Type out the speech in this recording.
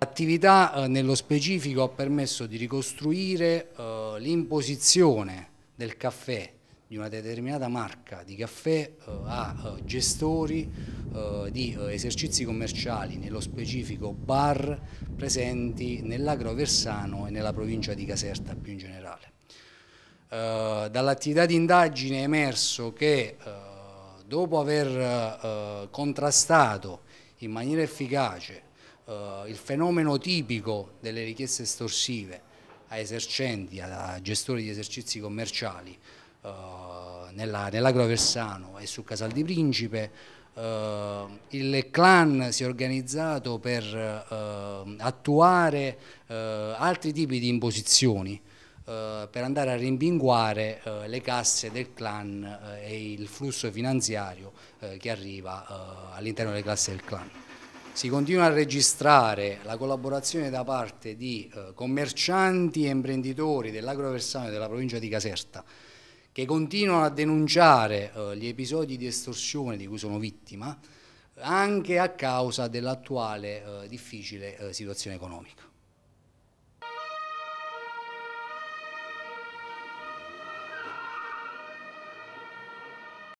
L'attività eh, nello specifico ha permesso di ricostruire eh, l'imposizione del caffè di una determinata marca di caffè eh, a eh, gestori eh, di eh, esercizi commerciali, nello specifico bar presenti nell'Agroversano e nella provincia di Caserta più in generale. Eh, Dall'attività di indagine è emerso che eh, dopo aver contrastato in maniera efficace eh, il fenomeno tipico delle richieste estorsive a esercenti, a gestori di esercizi commerciali eh, nella, nell'Agroversano e su Casal di Principe, eh, il clan si è organizzato per eh, attuare eh, altri tipi di imposizioni eh, per andare a rimpinguare le casse del clan e il flusso finanziario che arriva all'interno delle casse del clan si continua a registrare la collaborazione da parte di eh, commercianti e imprenditori dell'agroversano della provincia di Caserta che continuano a denunciare eh, gli episodi di estorsione di cui sono vittima anche a causa dell'attuale eh, difficile eh, situazione economica.